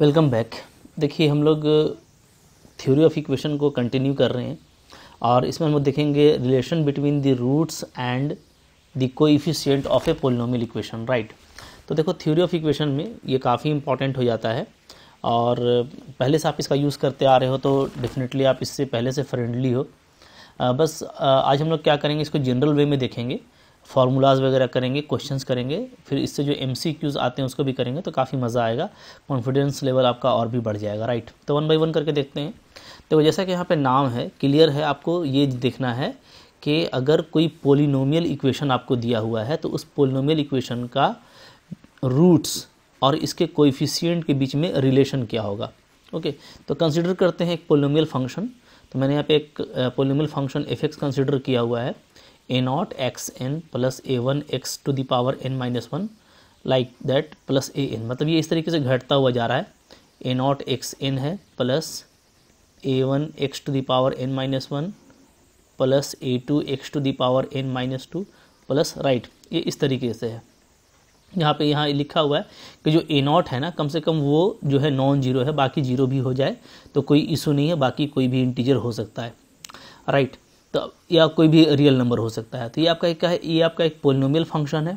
Welcome back देखिए हम लोग थ्योरी ऑफ इक्वेशन को कंटिन्यू कर रहे हैं और इसमें हम लोग देखेंगे relation between the roots and the efficient of a polynomial equation right तो देखो थ्योरी ऑफ इक्वेशन में ये काफ़ी इंपॉर्टेंट हो जाता है और पहले से आप इसका यूज़ करते आ रहे हो तो डेफिनेटली आप इससे पहले से फ्रेंडली हो बस आज हम लोग क्या करेंगे इसको जनरल वे में देखेंगे फार्मूलाज वगैरह करेंगे क्वेश्चंस करेंगे फिर इससे जो एम आते हैं उसको भी करेंगे तो काफ़ी मज़ा आएगा कॉन्फिडेंस लेवल आपका और भी बढ़ जाएगा राइट तो वन बाई वन करके देखते हैं तो जैसा कि यहाँ पे नाम है क्लियर है आपको ये देखना है कि अगर कोई पोलिनोमियल इक्वेशन आपको दिया हुआ है तो उस पोलिनोमियल इक्वेशन का रूट्स और इसके कोइफिशियंट के बीच में रिलेशन क्या होगा ओके तो कंसिडर करते हैं एक पोलिनोमियल फंक्शन तो मैंने यहाँ पे एक polynomial function f x consider किया हुआ है a naught x n plus a one x to the power n minus one like that plus a n मतलब ये इस तरीके से घटता हुआ जा रहा है ए नॉट एक्स एन है plus a one x to the power n minus one plus a two x to the power n minus two plus right ये इस तरीके से है यहाँ पे यहाँ लिखा हुआ है कि जो ए नॉट है ना कम से कम वो जो है नॉन जीरो है बाकी जीरो भी हो जाए तो कोई इशू नहीं है बाकी कोई भी इंटीजर हो सकता है राइट right. तो या कोई भी रियल नंबर हो सकता है तो ये आपका एक क्या है ये आपका एक पोलिनोमियल फंक्शन है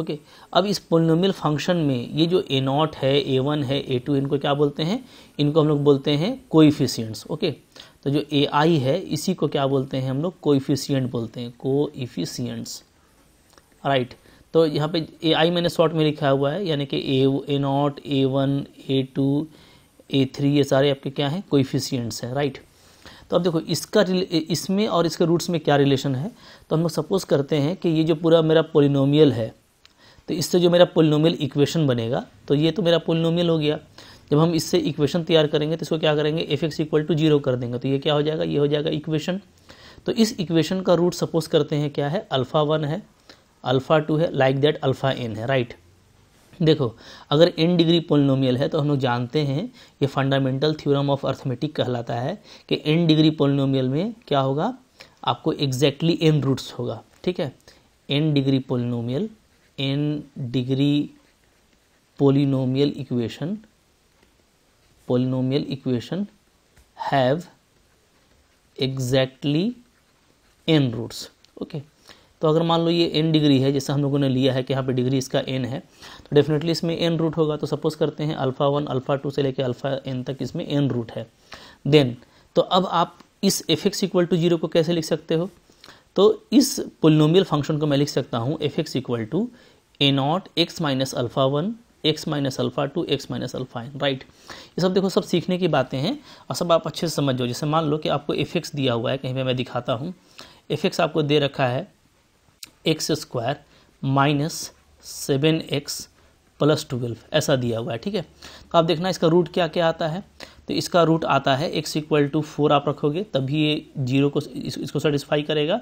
ओके अब इस पोलिनोमियल फंक्शन में ये जो ए नॉट है ए वन है ए टू इनको क्या बोलते हैं इनको हम लोग बोलते हैं कोइफिशियंट्स ओके तो जो ए आई है इसी को क्या बोलते हैं हम लोग कोइफिशियंट बोलते हैं कोइफिशियंट्स राइट तो यहाँ पे ए आई मैंने शॉर्ट में लिखा हुआ है यानी कि a a naught a one a two a three ये सारे आपके क्या हैं कोइफिशियंट्स हैं राइट तो अब देखो इसका इसमें और इसके रूट्स में क्या रिलेशन है तो हम लोग सपोज़ करते हैं कि ये जो पूरा मेरा पोलिनोमियल है तो इससे जो मेरा पोलिनोमियल इक्वेशन बनेगा तो ये तो मेरा पोलिनोमियल हो गया जब हम इससे इक्वेशन तैयार करेंगे तो इसको क्या करेंगे f x equal to zero कर देंगे तो ये क्या हो जाएगा ये हो जाएगा इक्वेशन तो इस इक्वेशन का रूट सपोज करते हैं क्या है अल्फ़ा वन है अल्फ़ा टू है लाइक दैट अल्फ़ा एन है राइट right? देखो अगर n डिग्री पोलिनोमियल है तो हम लोग जानते हैं ये फंडामेंटल थ्योरम ऑफ अर्थमेटिक कहलाता है कि n डिग्री पोलिनोमियल में क्या होगा आपको एग्जैक्टली exactly n रूट्स होगा ठीक है n degree polynomial n degree polynomial equation polynomial equation have exactly n roots okay तो अगर मान लो ये एन डिग्री है जैसे हम लोगों ने लिया है कि यहाँ पे डिग्री इसका एन है तो डेफिनेटली इसमें एन रूट होगा तो सपोज करते हैं अल्फ़ा वन अल्फ़ा टू से लेकर अल्फ़ा एन तक इसमें एन रूट है देन तो अब आप इस f x equal to zero को कैसे लिख सकते हो तो इस पोलिनोमियल फंक्शन को मैं लिख सकता हूँ f x equal to a naught x minus alpha one x minus alpha two x minus alpha n right ये सब देखो सब सीखने की बातें हैं और सब आप अच्छे से समझ जाओ जैसे मान लो कि आपको एफ एक्स दिया हुआ है कहीं पर मैं दिखाता हूँ एफ एक्स आपको दे रखा है x square minus seven x plus twelve ऐसा दिया हुआ है ठीक है तो आप देखना इसका रूट क्या क्या आता है तो इसका रूट आता है एक्स इक्वल टू फोर आप रखोगे तभी ये जीरो को इस, इसको सेटिस्फाई करेगा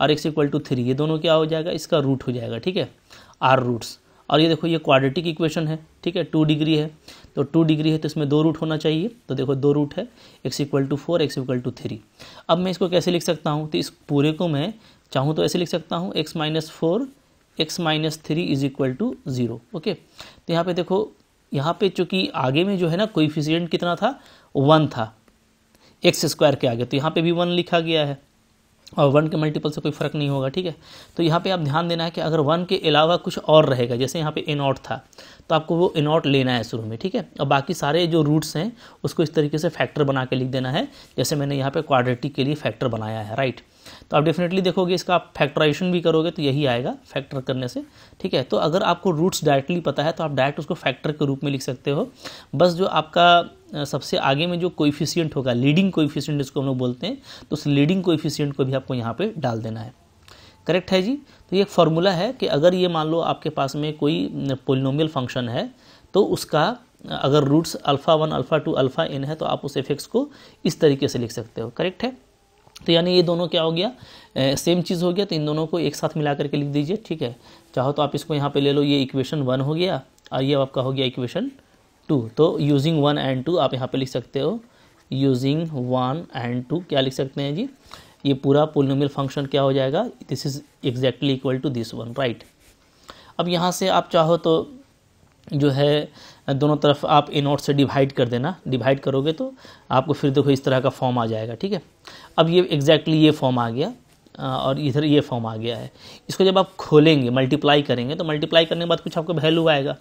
और एक्स इक्वल टू थ्री ये दोनों क्या हो जाएगा इसका रूट हो जाएगा ठीक है आर रूट्स और ये देखो ये क्वाड्रेटिक इक्वेशन है ठीक है टू डिग्री है तो टू डिग्री है तो इसमें दो रूट होना चाहिए तो देखो दो रूट है x equal to four x equal to three अब मैं इसको कैसे लिख सकता हूँ तो इस पूरे को मैं चाहूँ तो ऐसे लिख सकता हूँ x minus four x minus three is equal to zero okay तो यहाँ पे देखो यहाँ पे चूँकि आगे में जो है ना कोई कितना था वन था एक्स स्क्वायर के आगे तो यहाँ पे भी वन लिखा गया है और वन के मल्टीपल से कोई फ़र्क नहीं होगा ठीक है तो यहाँ पे आप ध्यान देना है कि अगर वन के अलावा कुछ और रहेगा जैसे यहाँ पे इनॉट था तो आपको वो इनॉट लेना है शुरू में ठीक है और बाकी सारे जो रूट्स हैं उसको इस तरीके से फैक्टर बना के लिख देना है जैसे मैंने यहाँ पे क्वाड्रेटिक के लिए फैक्टर बनाया है राइट तो आप डेफिनेटली देखोगे इसका आप फैक्टराइजेशन भी करोगे तो यही आएगा फैक्टर करने से ठीक है तो अगर आपको रूट्स डायरेक्टली पता है तो आप डायरेक्ट उसको फैक्टर के रूप में लिख सकते हो बस जो आपका सबसे आगे में जो कोइफिशियंट होगा लीडिंग कोइफिशियंट जिसको हम लोग बोलते हैं तो उस लीडिंग कोइफिशियंट को भी आपको यहाँ पे डाल देना है करेक्ट है जी तो ये फॉर्मूला है कि अगर ये मान लो आपके पास में कोई पोलिनोमियल फंक्शन है तो उसका अगर roots alpha one alpha two alpha n है तो आप उस इफेक्ट्स को इस तरीके से लिख सकते हो करेक्ट है तो यानी ये दोनों क्या हो गया ए, सेम चीज़ हो गया तो इन दोनों को एक साथ मिला करके लिख दीजिए ठीक है चाहो तो आप इसको यहाँ पे ले लो ये इक्वेशन वन हो गया और ये आपका हो गया इक्वेशन टू तो यूजिंग वन एंड टू आप यहाँ पे लिख सकते हो यूजिंग वन एंड टू क्या लिख सकते हैं जी ये पूरा पोलिनोमियल फंक्शन क्या हो जाएगा this is exactly equal to this one right अब यहाँ से आप चाहो तो जो है दोनों तरफ आप ए नोट से डिवाइड कर देना डिवाइड करोगे तो आपको फिर देखो इस तरह का फॉर्म आ जाएगा ठीक है अब ये एग्जैक्टली ये फॉर्म आ गया और इधर ये फॉर्म आ गया है इसको जब आप खोलेंगे मल्टीप्लाई करेंगे तो मल्टीप्लाई करने के बाद कुछ आपको वैल्यू आएगा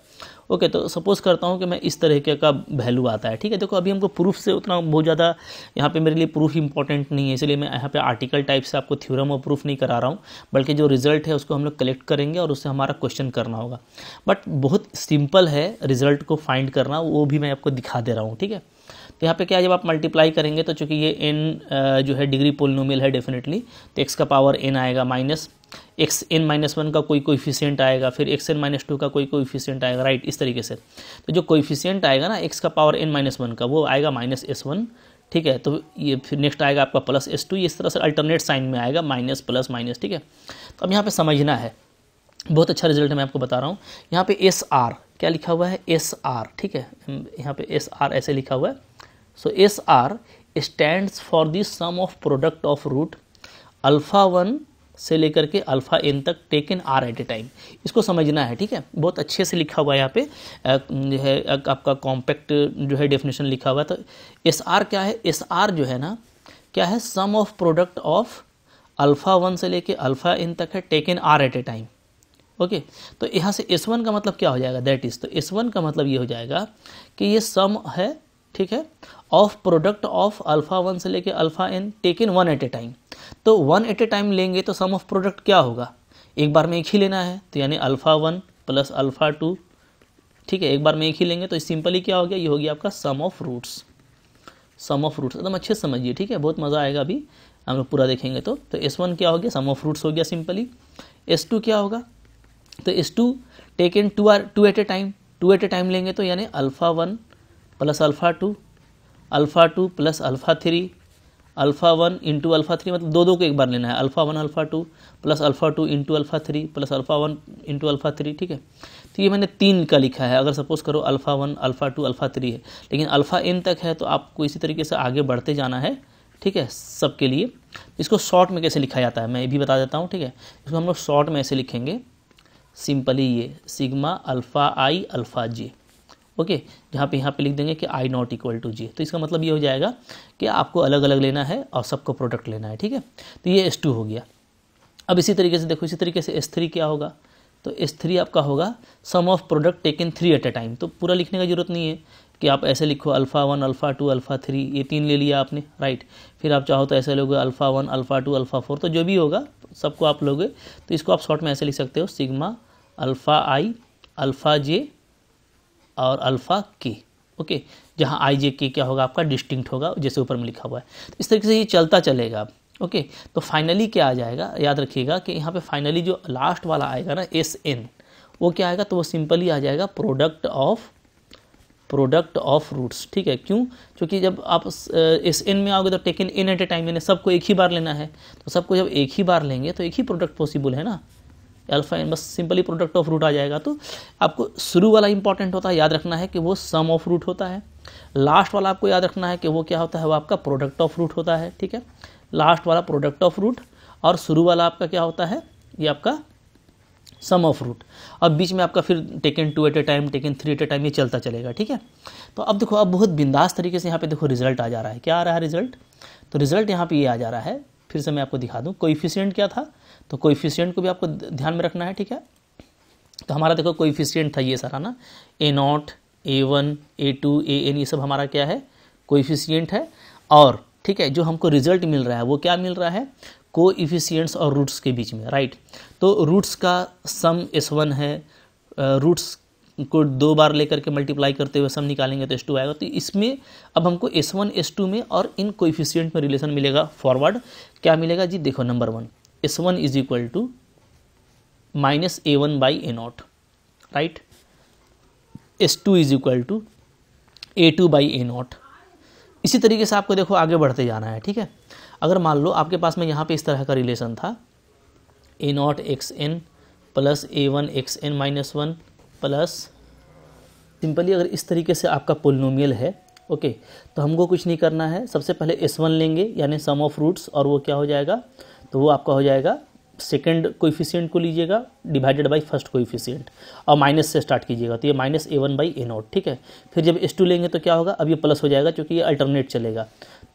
ओके तो सपोज़ करता हूँ कि मैं इस तरह का वैल्यू आता है ठीक है देखो अभी हमको प्रूफ से उतना बहुत ज़्यादा यहाँ पे मेरे लिए प्रूफ इंपॉर्टेंट नहीं है इसलिए मैं यहाँ पे आर्टिकल टाइप से आपको थ्योरम और प्रूफ नहीं करा रहा हूँ बल्कि जो रिजल्ट है उसको हम लोग कलेक्ट करेंगे और उससे हमारा क्वेश्चन करना होगा बट बहुत सिंपल है रिजल्ट को फाइंड करना वो भी मैं आपको दिखा दे रहा हूँ ठीक है तो यहाँ पे क्या जब आप मल्टीप्लाई करेंगे तो चूंकि ये एन जो है डिग्री पोलिनोमियल है डेफिनेटली तो एक्स का पावर एन आएगा minus x n minus one का कोई कोइफिशियंट आएगा फिर एक्स एन माइनस टू का कोई कोइफिशियंट आएगा राइट इस तरीके से तो जो कोइफिशियंट आएगा ना एक्स का पावर एन माइनस वन का वो आएगा माइनस एस वन ठीक है तो ये फिर नेक्स्ट आएगा आपका प्लस एस टू इस तरह से अल्टरनेट साइन में आएगा माइनस प्लस माइनस ठीक है तो अब यहाँ पे समझना है बहुत अच्छा रिजल्ट है मैं आपको बता रहा हूँ यहाँ पे एस आर क्या लिखा हुआ है एस आर ठीक है यहाँ पे एस आर ऐसे लिखा हुआ है so sr stands for the sum of product of root alpha one से लेकर के अल्फ़ा एन तक taken r at a time इसको समझना है ठीक है बहुत अच्छे से लिखा हुआ है यहाँ पे जो है आपका कॉम्पैक्ट जो है डेफिनेशन लिखा हुआ है तो एस आर क्या है एस आर जो है ना क्या है sum of product of alpha one से लेके अल्फ़ा एन तक है taken r at a time okay तो यहाँ से एस वन का मतलब क्या हो जाएगा दैट इज़ तो एस वन का मतलब ये हो जाएगा कि ये सम है ठीक है of product of alpha one से लेके alpha n taken one at a time तो वन एट ए टाइम लेंगे तो सम ऑफ प्रोडक्ट क्या होगा एक बार में एक ही लेना है तो यानी alpha one plus alpha two ठीक है एक बार में एक ही लेंगे तो सिंपली क्या हो गया ये हो गया आपका sum of roots sum of roots एकदम अच्छे से समझिए ठीक है बहुत मज़ा आएगा अभी हम लोग पूरा देखेंगे तो तो एस वन क्या हो गया सम ऑफ रूट्स हो गया सिंपली एस टू क्या होगा तो s two taken two r two at a time two at a time लेंगे तो यानी alpha one plus alpha two alpha two plus alpha three alpha one into alpha three मतलब दो दो को एक बार लेना है alpha one alpha two plus alpha two into alpha three plus alpha one into alpha three ठीक है तो ये मैंने तीन का लिखा है अगर सपोज़ करो alpha one alpha two alpha three है लेकिन अल्फ़ा एन तक है तो आपको इसी तरीके से आगे बढ़ते जाना है ठीक है सबके लिए इसको शॉर्ट में कैसे लिखा जाता है मैं ये भी बता देता हूँ ठीक है इसको हम लोग शॉर्ट में ऐसे लिखेंगे सिंपली ये sigma alpha i alpha j okay जहाँ पे यहाँ पे लिख देंगे कि i not equal to g तो इसका मतलब ये हो जाएगा कि आपको अलग अलग लेना है और सबको प्रोडक्ट लेना है ठीक है तो ये एस टू हो गया अब इसी तरीके से देखो इसी तरीके से एस थ्री क्या होगा तो एस थ्री आपका होगा sum of product taken three at a time तो पूरा लिखने का जरूरत नहीं है कि आप ऐसे लिखो alpha one alpha two alpha three ये तीन ले लिया आपने राइट फिर आप चाहो तो ऐसे लोगे alpha one alpha two alpha four तो जो भी होगा सबको आप लोगे तो इसको आप शॉर्ट में ऐसे लिख सकते हो sigma alpha i alpha j और अल्फ़ा के ओके जहाँ आई जे के क्या होगा आपका डिस्टिंक्ट होगा जैसे ऊपर में लिखा हुआ है तो इस तरीके से ये चलता चलेगा ओके तो फाइनली क्या आ जाएगा याद रखिएगा कि यहाँ पे फाइनली जो लास्ट वाला आएगा ना एस एन वो क्या आएगा तो वो सिंपली आ जाएगा product of product of roots ठीक है क्यों क्योंकि जब आप एस एन में आओगे तो taken n at a time यानी सबको एक ही बार लेना है तो सबको जब एक ही बार लेंगे तो एक ही प्रोडक्ट पॉसिबल है ना अल्फा एन बस सिंपली प्रोडक्ट ऑफ रूट आ जाएगा तो आपको शुरू वाला इंपॉर्टेंट होता है याद रखना है कि वो सम ऑफ रूट होता है लास्ट वाला आपको याद रखना है कि वो क्या होता है वो आपका प्रोडक्ट ऑफ रूट होता है ठीक है लास्ट वाला प्रोडक्ट ऑफ रूट और शुरू वाला आपका क्या होता है ये आपका सम ऑफ रूट अब बीच में आपका फिर taken two at a time taken three at a time ये चलता चलेगा ठीक है तो अब देखो अब बहुत बिंदास तरीके से यहाँ पे देखो रिजल्ट आ जा रहा है क्या आ रहा है रिजल्ट तो रिजल्ट यहाँ पे ये यह आ जा रहा है फिर से मैं आपको दिखा दूँ कोइफिशियंट क्या था तो कोइफिशियंट को भी आपको ध्यान में रखना है ठीक है तो हमारा देखो कोइफिशियंट था ये सारा ना a naught a one a two a n ये सब हमारा क्या है कोइफिशियंट है और ठीक है जो हमको रिजल्ट मिल रहा है वो क्या मिल रहा है कोइफिशियंट्स और रूट्स के बीच में राइट तो रूट्स का सम एस वन है रूट्स को दो बार लेकर के मल्टीप्लाई करते हुए सम निकालेंगे तो एस टू आएगा तो इसमें अब हमको एस वन एस टू में और इन कोइफिशियंट में रिलेशन मिलेगा फॉरवर्ड क्या मिलेगा जी देखो number one s one is equal to minus a one by a naught right s two is equal to a two by a naught इसी तरीके से आपको देखो आगे बढ़ते जाना है ठीक है अगर मान लो आपके पास में यहाँ पे इस तरह का रिलेशन था a naught x n plus a one x n minus one plus simply अगर इस तरीके से आपका पोलिनोमियल है ओके तो हमको कुछ नहीं करना है सबसे पहले एस वन लेंगे यानी सम ऑफ रूट्स और वो क्या हो जाएगा तो वो आपका हो जाएगा सेकेंड कोइफिशियंट को लीजिएगा डिवाइडेड बाई फर्स्ट कोइफिशियंट और माइनस से स्टार्ट कीजिएगा तो ये minus a one by a naught ठीक है फिर जब एस टू लेंगे तो क्या होगा अब ये प्लस हो जाएगा क्योंकि ये अल्टरनेट चलेगा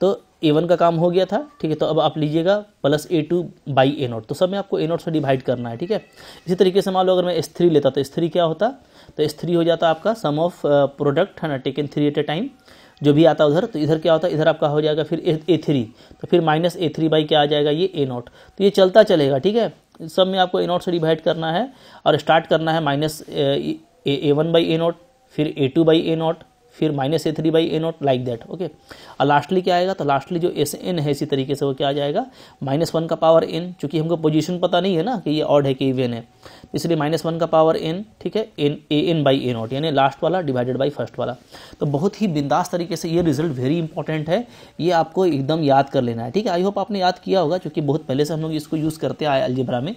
तो ए वन का काम हो गया था ठीक है तो अब आप लीजिएगा plus a two by a naught तो सब में आपको ए नोट से डिवाइड करना है ठीक है इसी तरीके से मान लो अगर मैं एस थ्री लेता तो एस थ्री क्या होता तो एस थ्री हो जाता आपका सम ऑफ प्रोडक्ट है ना taken three at a time जो भी आता उधर तो इधर क्या होता है इधर आपका हो जाएगा फिर ए थ्री तो फिर माइनस ए थ्री बाई क्या आ जाएगा ये ए नॉट तो ये चलता चलेगा ठीक है सब में आपको ए नॉट से डिवाइड करना है और स्टार्ट करना है minus a one by a naught फिर a two by a naught फिर minus a three by a naught like that okay और लास्टली क्या आएगा तो लास्टली जो एस एन है इसी तरीके से वो क्या आ जाएगा माइनस वन का पावर एन चूंकि हमको पोजीशन पता नहीं है ना कि ये ऑड है कि वेन है इसलिए माइनस वन का पावर एन ठीक है n a n by a naught यानी लास्ट वाला डिवाइडेड बाई फर्स्ट वाला तो बहुत ही बिंदास तरीके से ये रिजल्ट वेरी इंपॉर्टेंट है ये आपको एकदम याद कर लेना है ठीक है आई होप आपने याद किया होगा क्योंकि बहुत पहले से हम लोग इसको यूज़ करते आए अलजिब्रा में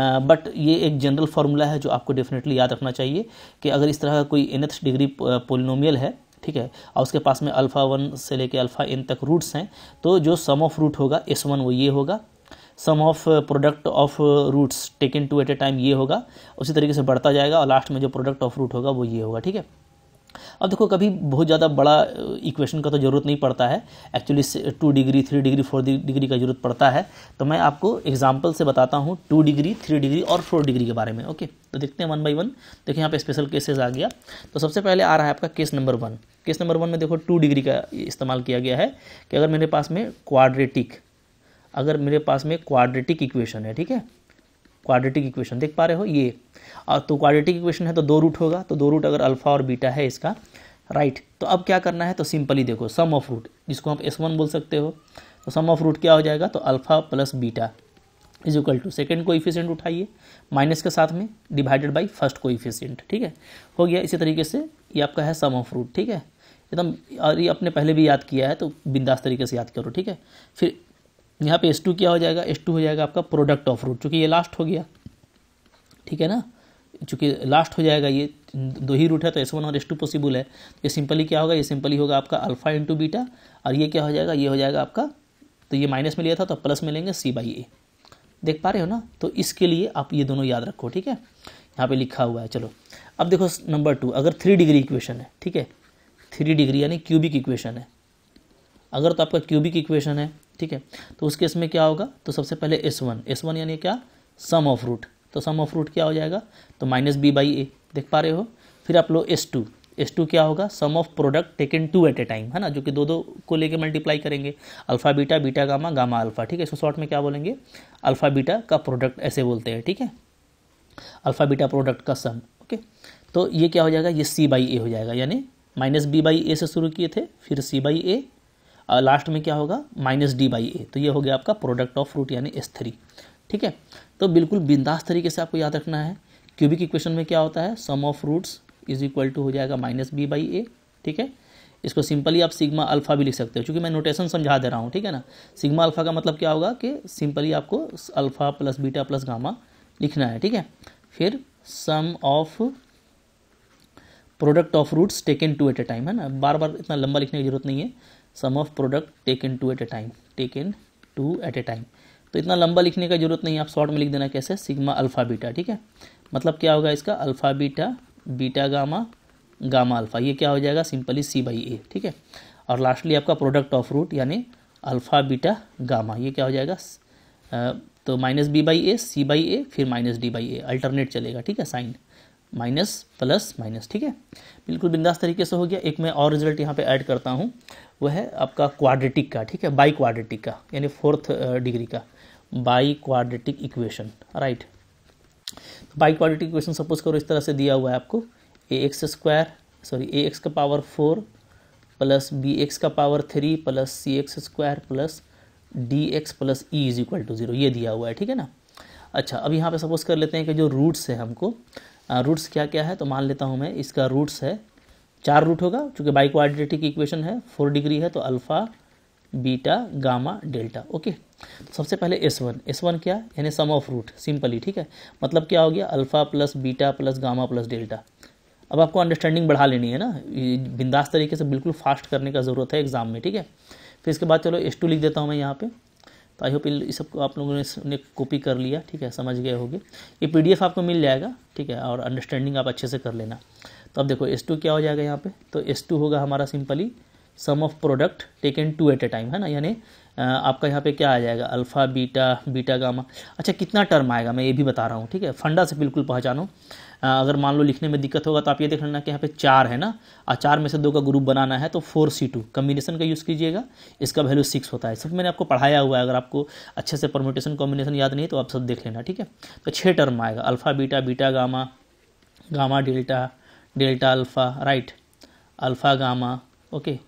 बट ये एक जनरल फार्मूला है जो आपको डेफिनेटली याद रखना चाहिए कि अगर इस तरह का कोई एनथ डिग्री पोलिनोमियल है ठीक है और उसके पास में अल्फ़ा वन से लेके अल्फ़ा एन तक रूट्स हैं तो जो सम ऑफ रूट होगा एस वन वो ये होगा sum of product of roots taken two at a time ये होगा उसी तरीके से बढ़ता जाएगा और लास्ट में जो प्रोडक्ट ऑफ रूट होगा वो ये होगा ठीक है अब देखो कभी बहुत ज़्यादा बड़ा इक्वेशन का तो ज़रूरत नहीं पड़ता है actually two degree three degree four degree का ज़रूरत पड़ता है तो मैं आपको एग्जाम्पल से बताता हूँ टू डिग्री थ्री डिग्री और फोर डिग्री के बारे में ओके तो देखते हैं वन बाई वन देखिए यहाँ पे स्पेशल केसेस आ गया तो सबसे पहले आ रहा है आपका case number one case number one में देखो टू डिग्री का इस्तेमाल किया गया है कि अगर मेरे पास में क्वाड्रेटिक अगर मेरे पास में क्वाड्रेटिक इक्वेशन है ठीक है क्वाड्रेटिक इक्वेशन देख पा रहे हो ये और तो क्वाड्रेटिक इक्वेशन है तो दो रूट होगा तो दो रूट अगर अल्फा और बीटा है इसका राइट तो अब क्या करना है तो सिंपली देखो सम ऑफ रूट जिसको आप एस वन बोल सकते हो तो सम ऑफ रूट क्या हो जाएगा तो alpha plus beta is equal to second efficient उठाइए माइनस के साथ में डिवाइडेड बाई फर्स्ट इफिशियंट ठीक है हो गया इसी तरीके से ये आपका है सम ऑफ रूट ठीक है एकदम और ये आपने पहले भी याद किया है तो बिंदास तरीके से याद करो ठीक है फिर यहाँ पे एस टू क्या हो जाएगा एस टू हो जाएगा आपका प्रोडक्ट ऑफ रूट चूँकि ये लास्ट हो गया ठीक है ना चूँकि लास्ट हो जाएगा ये दो ही रूट है तो एस वन और एस टू पॉसिबल है ये सिंपली क्या होगा ये सिंपली होगा आपका अल्फा इंटू बीटा और ये क्या हो जाएगा ये हो जाएगा आपका तो ये माइनस में लिया था तो प्लस में लेंगे सी बाई ए देख पा रहे हो ना तो इसके लिए आप ये दोनों याद रखो ठीक है यहाँ पे लिखा हुआ है चलो अब देखो नंबर टू अगर थ्री डिग्री इक्वेशन है ठीक है थ्री डिग्री यानी क्यूबिक इक्वेशन है अगर तो आपका क्यूबिक इक्वेशन है ठीक है तो उस केस में क्या होगा तो सबसे पहले एस वन एस वन यानी क्या सम ऑफ रूट तो सम ऑफ रूट क्या हो जाएगा तो माइनस बी बाई ए देख पा रहे हो फिर आप लोग एस टू एस टू क्या होगा sum of product taken two at a time है ना जो कि दो दो को लेके मल्टीप्लाई करेंगे alpha beta beta gamma gamma alpha ठीक है इसको शॉर्ट में क्या बोलेंगे अल्फ़ा बीटा का प्रोडक्ट ऐसे बोलते हैं ठीक है अल्फ़ा बीटा प्रोडक्ट का सम ओके तो ये क्या हो जाएगा ये सी बाई ए हो जाएगा यानी माइनस बी बाई ए से शुरू किए थे फिर सी बाई ए लास्ट में क्या होगा माइनस डी बाई ए तो ये हो गया आपका प्रोडक्ट ऑफ रूट यानी एस थ्री ठीक है तो बिल्कुल बिंदास तरीके से आपको याद रखना है क्यूबिक इक्वेशन में क्या होता है sum of roots is equal to हो जाएगा माइनस बी बाई ए ठीक है इसको सिंपली आप सिग्मा अल्फा भी लिख सकते हो क्योंकि मैं नोटेशन समझा दे रहा हूँ ठीक है ना सिग्मा अल्फा का मतलब क्या होगा कि सिंपली आपको alpha plus beta plus gamma लिखना है ठीक है फिर sum of product of roots taken two at a time है ना बार बार इतना लंबा लिखने की जरूरत नहीं है sum of product taken two at a time taken two at a time तो इतना लंबा लिखने का जरूरत नहीं है आप शॉर्ट में लिख देना कैसे सिग्मा अल्फा बीटा ठीक है मतलब क्या होगा इसका alpha beta beta gamma gamma alpha ये क्या हो जाएगा सिंपली सी बाई ए ठीक है और लास्टली आपका प्रोडक्ट ऑफ रूट यानी अल्फा बीटा गामा ये क्या हो जाएगा तो minus B by A C by A फिर minus D by A alternate चलेगा ठीक है साइन माइनस प्लस माइनस ठीक है बिल्कुल बिंदास तरीके से हो गया एक मैं और रिजल्ट यहाँ पे ऐड करता हूँ वह है आपका क्वाड्रेटिक का ठीक है बाई क्वाड्रेटिक का यानी फोर्थ डिग्री का बाई क्वाड्रेटिक इक्वेशन राइट तो बाई क्वाड्रेटिक इक्वेशन सपोज करो इस तरह से दिया हुआ है आपको A X square sorry A X का power four plus B X का power three plus C X square plus D X plus E is equal to zero ये दिया हुआ है ठीक है ना अच्छा अब यहाँ पे सपोज कर लेते हैं कि जो रूट्स हैं हमको रूट्स क्या क्या है तो मान लेता हूँ मैं इसका रूट्स है चार रूट होगा चूँकि बाई क्वाड्रेटिक इक्वेशन है फोर डिग्री है तो alpha beta gamma delta okay सबसे पहले एस वन एस वन क्या यानी सम ऑफ रूट सिंपली ठीक है मतलब क्या हो गया alpha plus beta plus gamma plus delta अब आपको अंडरस्टैंडिंग बढ़ा लेनी है ना बिंदास तरीके से बिल्कुल फास्ट करने का ज़रूरत है एग्जाम में ठीक है फिर इसके बाद चलो एस टू लिख देता हूँ मैं यहाँ पर तो आई होप ये सब आप लोगों ने कॉपी कर लिया ठीक है समझ गए होगे ये पीडीएफ आपको मिल जाएगा ठीक है और अंडरस्टैंडिंग आप अच्छे से कर लेना तो अब देखो एस टू क्या हो जाएगा यहाँ पे तो एस टू होगा हमारा simply sum of product taken two at a time है ना यानी आपका यहाँ पे क्या आ जाएगा अल्फ़ा बीटा बीटा गामा अच्छा कितना टर्म आएगा मैं ये भी बता रहा हूँ ठीक है फंडा से बिल्कुल पहचानो अगर मान लो लिखने में दिक्कत होगा तो आप ये देख लेना कि यहाँ पे चार है ना और चार में से दो का ग्रुप बनाना है तो फोर सी टू कम्बिनेशन का यूज़ कीजिएगा इसका वैल्यू सिक्स होता है सब मैंने आपको पढ़ाया हुआ है अगर आपको अच्छे से परमोटेशन कॉम्बिनेशन याद नहीं तो आप सब देख लेना ठीक है तो छः टर्म आएगा alpha beta beta gamma gamma delta delta alpha right alpha gamma okay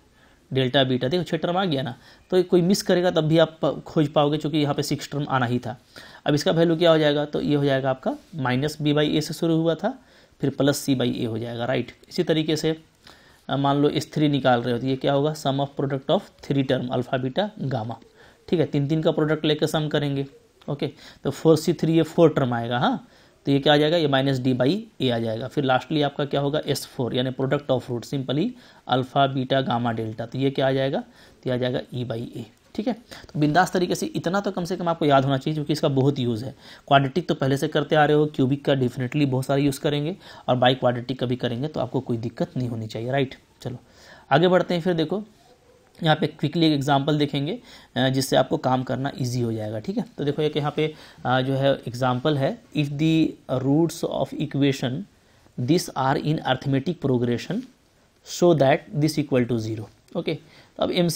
delta beta देखो छः टर्म आ गया ना तो कोई मिस करेगा तब भी आप खोज पाओगे क्योंकि यहाँ पे सिक्स टर्म आना ही था अब इसका वैल्यू क्या हो जाएगा तो ये हो जाएगा आपका माइनस बी बाई ए से शुरू हुआ था फिर प्लस सी बाई ए हो जाएगा राइट इसी तरीके से मान लो एस थ्री निकाल रहे हो तो ये क्या होगा sum of product of three term alpha beta gamma ठीक है तीन तीन का प्रोडक्ट लेकर सम करेंगे ओके तो फोर सी थ्री ये फोर टर्म आएगा हाँ तो ये क्या आ जाएगा ये माइनस डी बाई ए आ जाएगा फिर लास्टली आपका क्या होगा एस फोर यानी product of root simply alpha beta gamma delta तो ये क्या आ जाएगा तो ये आ जाएगा ई बाई ए ठीक है तो बिंदास तरीके से इतना तो कम से कम आपको याद होना चाहिए क्योंकि इसका बहुत यूज़ है क्वाड्रेटिक तो पहले से करते आ रहे हो क्यूबिक का डेफिनेटली बहुत सारा यूज़ करेंगे और बाई क्वाड्रेटिक का भी करेंगे तो आपको कोई दिक्कत नहीं होनी चाहिए राइट चलो आगे बढ़ते हैं फिर देखो यहाँ पे क्विकली एक एग्जाम्पल देखेंगे जिससे आपको काम करना इजी हो जाएगा ठीक है तो देखो एक यहाँ पे जो है एग्जाम्पल है if the roots of equation this are in arithmetic progression show that this equal to zero okay तो अब एम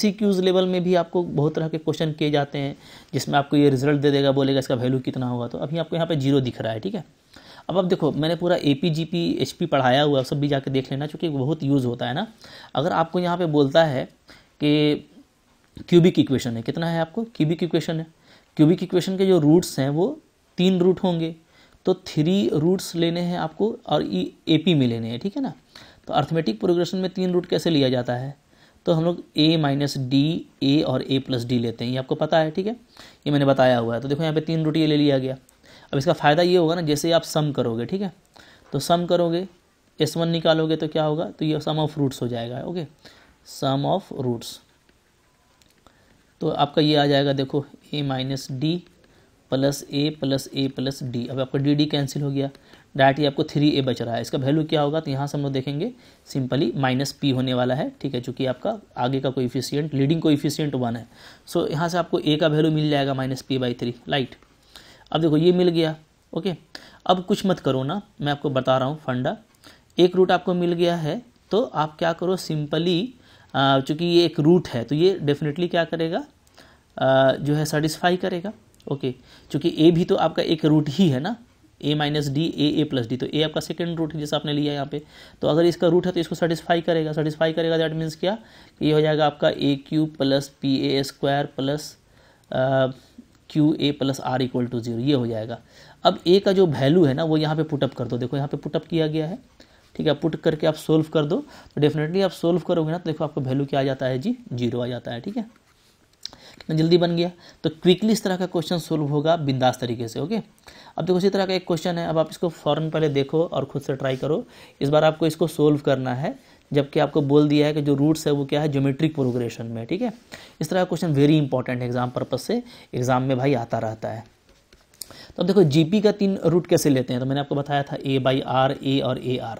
लेवल में भी आपको बहुत तरह के क्वेश्चन किए जाते हैं जिसमें आपको ये रिजल्ट दे देगा बोलेगा इसका वैल्यू कितना होगा तो अभी आपको यहाँ पे जीरो दिख रहा है ठीक है अब अब देखो मैंने पूरा A P G P H P पढ़ाया हुआ सब भी जाके देख लेना चूँकि बहुत यूज़ होता है ना अगर आपको यहाँ पे बोलता है कि क्यूबिक इक्वेशन है कितना है आपको क्यूबिक इक्वेशन है क्यूबिक इक्वेशन के जो रूट्स हैं वो तीन रूट होंगे तो थ्री रूट्स लेने हैं आपको और ई ए पी में लेने हैं ठीक है ना तो अर्थमेटिक प्रोग्रेशन में तीन रूट कैसे लिया जाता है तो हम लोग ए माइनस डी ए और ए प्लस डी लेते हैं ये आपको पता है ठीक है ये मैंने बताया हुआ है तो देखो यहाँ पे तीन रूट ये ले लिया गया अब इसका फ़ायदा ये होगा ना जैसे आप सम करोगे ठीक है तो सम करोगे एस वन निकालोगे तो क्या होगा तो ये सम ऑफ रूट्स हो जाएगा ओके सम ऑफ रूट्स तो आपका ये आ जाएगा देखो A minus D plus A plus A plus D अब आपका डी डी कैंसिल हो गया डायरेक्ट ये आपको थ्री ए बच रहा है इसका वैल्यू क्या होगा तो यहाँ से हम लोग देखेंगे सिंपली माइनस पी होने वाला है ठीक है चूँकि आपका आगे का कोई इफिशियंट लीडिंग इफिशियंट वन है सो so, यहाँ से आपको ए का वैल्यू मिल जाएगा minus P by three right अब देखो ये मिल गया ओके अब कुछ मत करो ना मैं आपको बता रहा हूँ फंडा एक रूट आपको मिल गया है तो आप क्या करो सिंपली चूँकि ये एक रूट है तो ये डेफिनेटली क्या करेगा जो है सेटिस्फाई करेगा ओके चूँकि ए भी तो आपका एक रूट ही है ना A minus D A A plus D तो ए आपका सेकेंड रूट है जैसा आपने लिया यहाँ पे तो अगर इसका रूट है तो इसको सेटिस्फाई करेगा सेटिस्फाई करेगा दैट मीन्स क्या ये हो जाएगा आपका A Q plus P A square plus Q A plus R equal to zero ये हो जाएगा अब ए का जो वैल्यू है ना वो यहाँ पे पुटअप कर दो देखो यहाँ पे पुटअप किया गया है ठीक है पुट करके आप सोल्व कर दो तो डेफिनेटली आप सोल्व करोगे ना तो देखो आपका वैल्यू क्या आ जाता है जी जीरो आ जाता है ठीक है कितना जल्दी बन गया तो क्विकली इस तरह का क्वेश्चन सोल्व होगा बिंदास तरीके से ओके अब देखो इसी तरह का एक क्वेश्चन है अब आप इसको फ़ौरन पहले देखो और खुद से ट्राई करो इस बार आपको इसको सोल्व करना है जबकि आपको बोल दिया है कि जो रूट्स है वो क्या है ज्योमेट्रिक प्रोग्रेशन में ठीक है इस तरह का क्वेश्चन वेरी इंपॉर्टेंट है एग्जाम पर्पज से एग्जाम में भाई आता रहता है तो अब देखो जीपी का तीन रूट कैसे लेते हैं तो मैंने आपको बताया था ए बाई आर ए और ए आर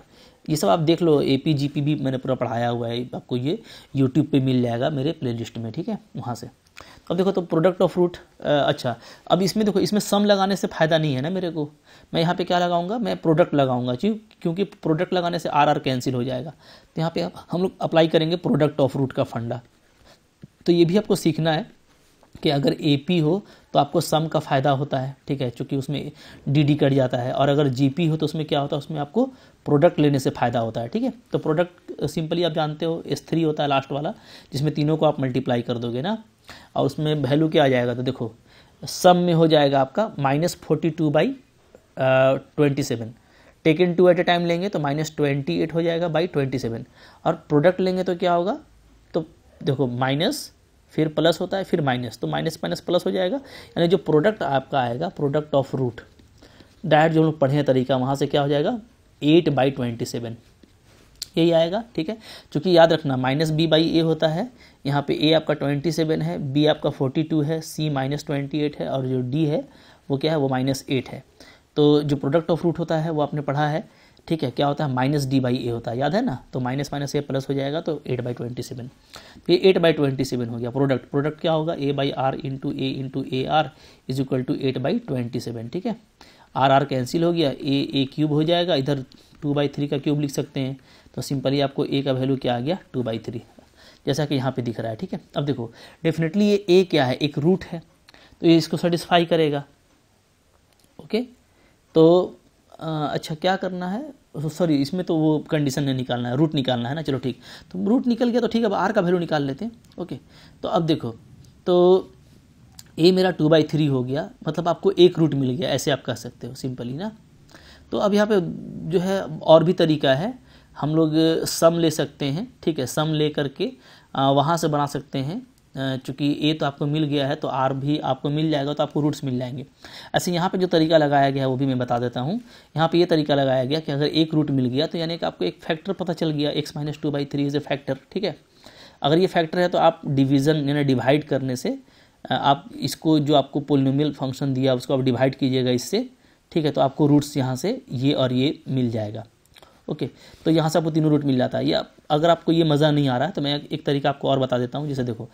ये सब आप देख लो ए पी जी पी भी मैंने पूरा पढ़ाया हुआ है आपको ये यूट्यूब पे मिल जाएगा मेरे प्लेलिस्ट में ठीक है वहाँ से तो अब देखो तो प्रोडक्ट ऑफ रूट अच्छा अब इसमें देखो इसमें सम लगाने से फ़ायदा नहीं है ना मेरे को मैं यहाँ पे क्या लगाऊंगा मैं प्रोडक्ट लगाऊंगा क्यों क्योंकि प्रोडक्ट लगाने से आर आर कैंसिल हो जाएगा तो यहाँ पे हम लोग अप्लाई करेंगे प्रोडक्ट ऑफ रूट का फंडा तो ये भी आपको सीखना है कि अगर ए पी हो तो आपको सम का फ़ायदा होता है ठीक है चूँकि उसमें डी डी कट जाता है और अगर जी पी हो तो उसमें क्या होता है उसमें आपको प्रोडक्ट लेने से फ़ायदा होता है ठीक है तो प्रोडक्ट सिंपली uh, आप जानते हो एस थ्री होता है लास्ट वाला जिसमें तीनों को आप मल्टीप्लाई कर दोगे ना और उसमें वैल्यू क्या आ जाएगा तो देखो सम में हो जाएगा आपका minus forty two by twenty seven taken two at a time लेंगे तो माइनस ट्वेंटी एट हो जाएगा बाई ट्वेंटी सेवन और प्रोडक्ट लेंगे तो क्या होगा तो देखो माइनस फिर प्लस होता है फिर माइनस तो माइनस माइनस प्लस हो जाएगा यानी जो प्रोडक्ट आपका आएगा प्रोडक्ट ऑफ रूट डायरेक्ट जो लोग पढ़े तरीका वहाँ से क्या हो जाएगा एट बाई ट्वेंटी सेवन यही आएगा ठीक है चूँकि याद रखना माइनस बी बाई ए होता है यहाँ पे ए आपका ट्वेंटी सेवन है बी आपका फोर्टी टू है सी माइनस ट्वेंटी एट है और जो डी है वो क्या है वो माइनस एट है तो जो प्रोडक्ट ऑफ रूट होता है वो आपने पढ़ा है ठीक है क्या होता है माइनस डी बाई ए होता है याद है ना तो माइनस माइनस ए प्लस हो जाएगा तो एट बाई ट्वेंटी सेवन ये एट बाई ट्वेंटी सेवन हो गया प्रोडक्ट प्रोडक्ट क्या होगा A by R into A into A R is equal to eight by twenty seven ठीक है आर आर कैंसिल हो गया ए ए क्यूब हो जाएगा इधर टू बाई थ्री का क्यूब लिख सकते हैं तो सिंपली आपको ए का वैल्यू क्या आ गया टू बाई थ्री जैसा कि यहाँ पे दिख रहा है ठीक है अब देखो डेफिनेटली ये ए क्या है एक रूट है तो ये इसको सेटिस्फाई करेगा ओके तो अच्छा क्या करना है सॉरी इसमें तो वो कंडीशन नहीं निकालना है रूट निकालना है ना चलो ठीक तो रूट निकल गया तो ठीक है अब आर का वैल्यू निकाल लेते हैं ओके तो अब देखो तो ए मेरा टू बाई थ्री हो गया मतलब आपको एक रूट मिल गया ऐसे आप कह सकते हो सिंपली ना तो अब यहाँ पे जो है और भी तरीका है हम लोग सम ले सकते हैं ठीक है सम ले करके वहाँ से बना सकते हैं चूँकि ए तो आपको मिल गया है तो आर भी आपको मिल जाएगा तो आपको रूट्स मिल जाएंगे ऐसे यहाँ पर जो तरीका लगाया गया है वो भी मैं बता देता हूँ यहाँ पर ये तरीका लगाया गया कि अगर एक रूट मिल गया तो यानी कि आपको एक फैक्टर पता चल गया X minus two by three is a factor ठीक है अगर ये फैक्टर है तो आप डिवीज़न यानी डिवाइड करने से आप इसको जो आपको पोलिनोमियल फंक्शन दिया उसको आप डिवाइड कीजिएगा इससे ठीक है तो आपको रूट्स यहाँ से ये और ये मिल जाएगा ओके तो यहाँ से आपको तीनों रूट मिल जाता है या अगर आपको ये मज़ा नहीं आ रहा है तो मैं एक तरीका आपको और बता देता हूँ जैसे देखो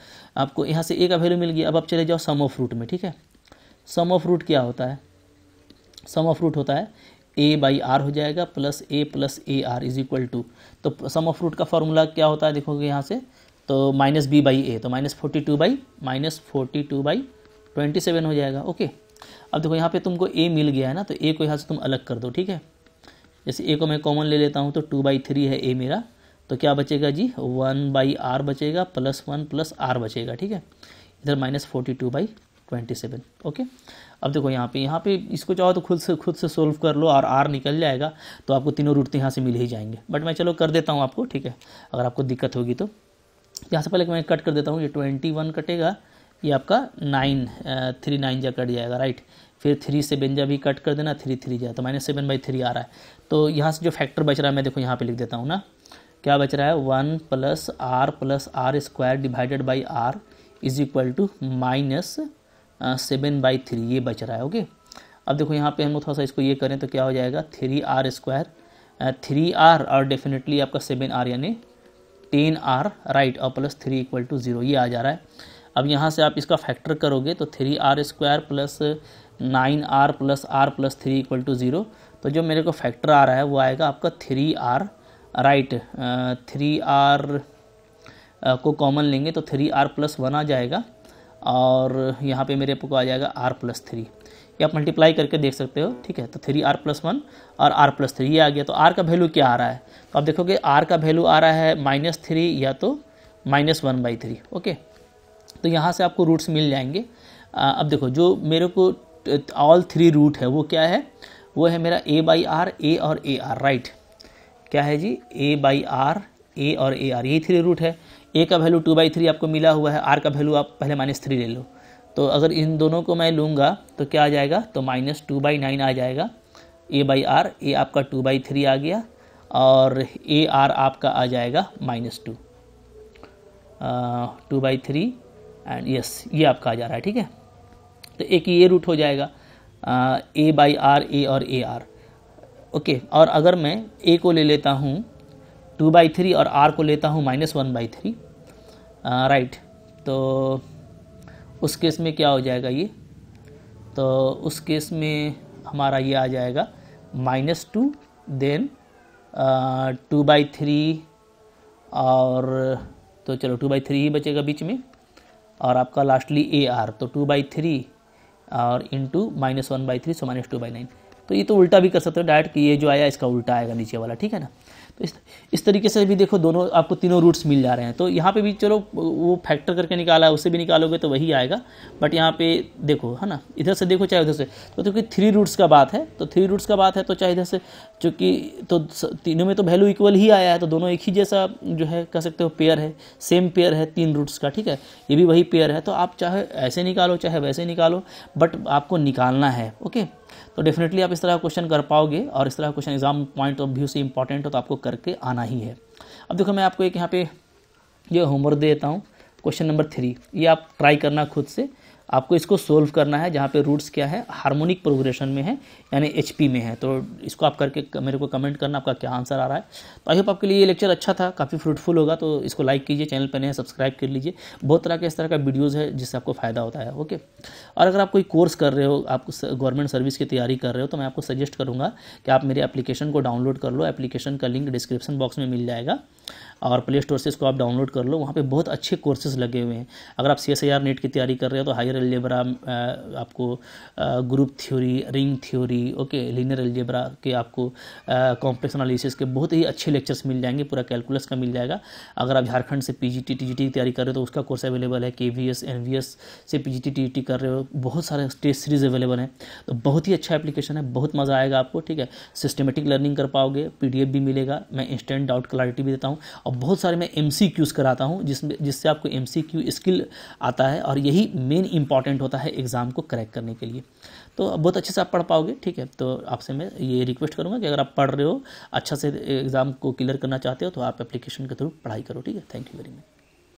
आपको यहाँ से ए का वैल्यू मिल गया अब आप चले जाओ सम ऑफ रूट में ठीक है सम ऑफ रूट क्या होता है सम ऑफ रूट होता है ए बाई आर हो जाएगा plus A plus A R is equal to तो सम ऑफ रूट का फॉर्मूला क्या होता है देखोगे यहाँ से तो माइनस बी बाई ए तो minus forty two by minus forty two by twenty seven हो जाएगा ओके अब देखो यहाँ पे तुमको ए मिल गया है ना तो ए को यहाँ से तुम अलग कर दो ठीक है जैसे ए को मैं कॉमन ले लेता हूँ तो टू बाई थ्री है ए मेरा तो क्या बचेगा जी वन बाई आर बचेगा प्लस वन प्लस आर बचेगा ठीक है इधर minus forty two by twenty seven okay अब देखो यहाँ पे यहाँ पे इसको चाहो तो खुद से खुद से सोल्व कर लो और आर निकल जाएगा तो आपको तीनों रूट तो यहाँ से मिल ही जाएंगे बट मैं चलो कर देता हूँ आपको ठीक है अगर आपको दिक्कत होगी तो यहाँ से पहले मैं कट कर देता हूँ ये ट्वेंटी वन कटेगा ये आपका नाइन थ्री नाइन जा कट जाएगा राइट फिर थ्री सेवन बेंजा भी कट कर देना थ्री थ्री जा तो माइनस सेवन बाई थ्री आ रहा है तो यहाँ से जो फैक्टर बच रहा है मैं देखो यहाँ पे लिख देता हूँ ना क्या बच रहा है one plus R plus R square divided by R is equal to minus seven by three ये बच रहा है ओके अब देखो यहाँ पे हम थोड़ा सा इसको ये करें तो क्या हो जाएगा three R square three R और डेफिनेटली आपका सेवन आर यानी टेन आर राइट और plus three equal to zero ये आ जा रहा है अब यहाँ से आप इसका फैक्टर करोगे तो three R square plus nine R plus R plus three equal to zero तो जो मेरे को फैक्टर आ रहा है वो आएगा आपका three R right three R को कॉमन लेंगे तो थ्री आर प्लस वन आ जाएगा और यहाँ पे मेरे को आ जाएगा आर प्लस थ्री ये आप मल्टीप्लाई करके देख सकते हो ठीक है तो थ्री आर प्लस वन और आर प्लस थ्री ये आ गया तो आर का वैल्यू क्या आ रहा है तो आप देखोगे आर का वैल्यू आ रहा है माइनस थ्री या तो minus one by three okay तो यहाँ से आपको रूट्स मिल जाएंगे अब देखो जो मेरे को ऑल थ्री रूट है वो क्या है वो है मेरा ए बाई आर ए और ए आर राइट क्या है जी ए बाई आर ए और ए आर यही थ्री रूट है ए का वैल्यू टू बाई थ्री आपको मिला हुआ है आर का वैल्यू आप पहले माइनस थ्री ले लो तो अगर इन दोनों को मैं लूँगा तो क्या आ जाएगा तो माइनस टू बाई नाइन आ जाएगा ए बाई आर ए आपका टू बाई थ्री आ गया और ए आर आपका आ जाएगा minus two two by three and yes ये आपका आ जा रहा है ठीक है तो एक ये रूट हो जाएगा ए बाई आर ए और ए आर ओके और अगर मैं ए को ले लेता हूँ टू बाई थ्री और आर को लेता हूँ minus one by three right तो उस केस में क्या हो जाएगा ये तो उस केस में हमारा ये आ जाएगा minus two then two by three और तो चलो टू बाई थ्री ही बचेगा बीच में और आपका लास्टली ए आर तो टू बाई थ्री और into minus one by three so minus two by nine तो ये तो उल्टा भी कर सकते हो डायरेक्ट ये जो आया इसका उल्टा आएगा नीचे वाला ठीक है ना तो इस इस तरीके से भी देखो दोनों आपको तीनों रूट्स मिल जा रहे हैं तो यहाँ पे भी चलो वो फैक्टर करके निकाला है उससे भी निकालोगे तो वही आएगा बट यहाँ पे देखो है ना इधर से देखो चाहे उधर से तो क्योंकि थ्री रूट्स का बात है तो थ्री रूट्स का बात है तो चाहे इधर से चूँकि तो तीनों में तो वैल्यू इक्वल ही आया है तो दोनों एक ही जैसा जो है कह सकते हो पेयर है सेम पेयर है तीन रूट्स का ठीक है ये भी वही पेयर है तो आप चाहे ऐसे निकालो चाहे वैसे निकालो बट आपको निकालना है ओके तो डेफिनेटली आप इस तरह का क्वेश्चन कर पाओगे और इस तरह का question exam point of view से इंपॉर्टेंट हो तो आपको करके आना ही है अब देखो मैं आपको एक यहाँ पे ये होमवर्क दे देता हूँ क्वेश्चन नंबर थ्री ये आप ट्राई करना खुद से आपको इसको सोल्व करना है जहाँ पे रूट्स क्या है हार्मोनिक प्रोग्रेशन में है यानी एच में है तो इसको आप करके मेरे को कमेंट करना आपका क्या आंसर आ रहा है तो आई होप आपके लिए ये लेक्चर अच्छा था काफ़ी फ्रूटफुल होगा तो इसको लाइक कीजिए चैनल पर नए सब्सक्राइब कर लीजिए बहुत तरह के इस तरह का वीडियोज़ है जिससे आपको फ़ायदा होता है ओके और अगर आप कोई कोर्स कर रहे हो आप गवर्नमेंट सर्विस की तैयारी कर रहे हो तो मैं आपको सजेस्ट करूँगा कि आप मेरे एप्लीकेशन को डाउनलोड कर लो एप्लीकेशन का लिंक डिस्क्रिप्शन बॉक्स में मिल जाएगा और प्ले स्टोर से इसको आप डाउनलोड कर लो वहाँ पे बहुत अच्छे कोर्सेज लगे हुए हैं अगर आप सी एस नेट की तैयारी कर रहे हो तो हायर एल्जेब्रा आपको group theory ring theory okay linear algebra के आपको कॉम्प्लेक्स एनालिसिस के बहुत ही अच्छे लेक्चर्स मिल जाएंगे पूरा कैलकुलस का मिल जाएगा अगर आप झारखंड से पी जी टी की तैयारी कर रहे हो तो उसका कोर्स अवेलेबल है K V S N V S से पी जी टी कर रहे हो बहुत सारे टेस्ट सीरीज़ अवेलेबल हैं तो बहुत ही अच्छा एप्लीकेशन है बहुत मज़ा आएगा आपको ठीक है सिस्टमेटिक लर्निंग कर पाओगे पी भी मिलेगा मैं इंस्टेंट डाउट क्लैरिटी भी देता हूँ और और बहुत सारे मैं एम सी क्यूज़ कराता हूँ जिसमें जिससे आपको एम सी क्यू स्किल आता है और यही मेन इंपॉर्टेंट होता है एग्ज़ाम को क्रैक करने के लिए तो बहुत अच्छे से आप पढ़ पाओगे ठीक है तो आपसे मैं ये रिक्वेस्ट करूँगा कि अगर आप पढ़ रहे हो अच्छा से एग्ज़ाम को क्लियर करना चाहते हो तो आप एप्लीकेशन के थ्रू पढ़ाई करो ठीक है थैंक यू वेरी मच